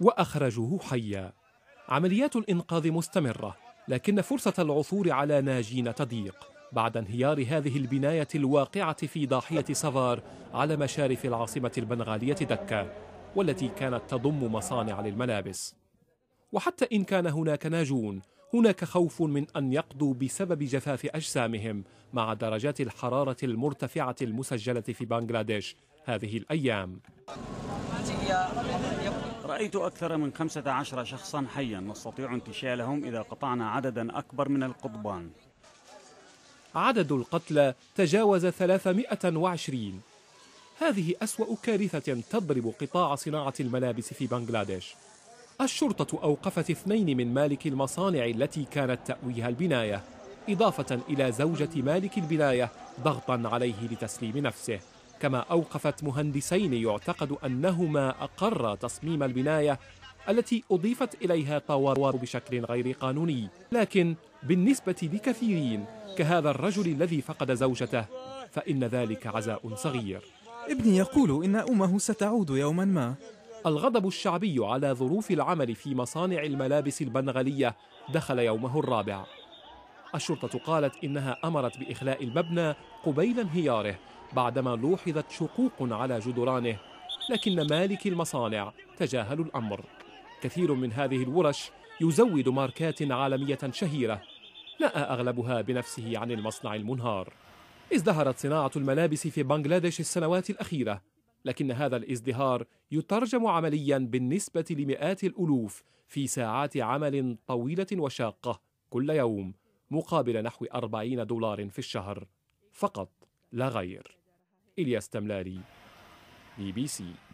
وأخرجوه حيا عمليات الإنقاذ مستمرة لكن فرصة العثور على ناجين تضيق بعد انهيار هذه البناية الواقعة في ضاحية سافار على مشارف العاصمة البنغالية دكة والتي كانت تضم مصانع للملابس وحتى إن كان هناك ناجون هناك خوف من أن يقضوا بسبب جفاف أجسامهم مع درجات الحرارة المرتفعة المسجلة في بنغلاديش هذه الأيام رأيت أكثر من 15 شخصا حيا نستطيع انتشالهم إذا قطعنا عددا أكبر من القضبان عدد القتلى تجاوز 320 هذه أسوأ كارثة تضرب قطاع صناعة الملابس في بنغلاديش الشرطة أوقفت اثنين من مالك المصانع التي كانت تأويها البناية إضافة إلى زوجة مالك البناية ضغطا عليه لتسليم نفسه كما أوقفت مهندسين يعتقد أنهما أقرا تصميم البناية التي أضيفت إليها طوارئ بشكل غير قانوني لكن بالنسبة لكثيرين كهذا الرجل الذي فقد زوجته فإن ذلك عزاء صغير ابني يقول إن أمه ستعود يوما ما الغضب الشعبي على ظروف العمل في مصانع الملابس البنغالية دخل يومه الرابع الشرطة قالت إنها أمرت بإخلاء المبنى قبيل انهياره بعدما لوحظت شقوق على جدرانه لكن مالك المصانع تجاهل الأمر كثير من هذه الورش يزود ماركات عالمية شهيرة نأى أغلبها بنفسه عن المصنع المنهار ازدهرت صناعة الملابس في بنغلاديش السنوات الأخيرة لكن هذا الازدهار يترجم عمليا بالنسبة لمئات الألوف في ساعات عمل طويلة وشاقة كل يوم مقابل نحو 40 دولار في الشهر فقط لا غير إلياس تملاري بي بي سي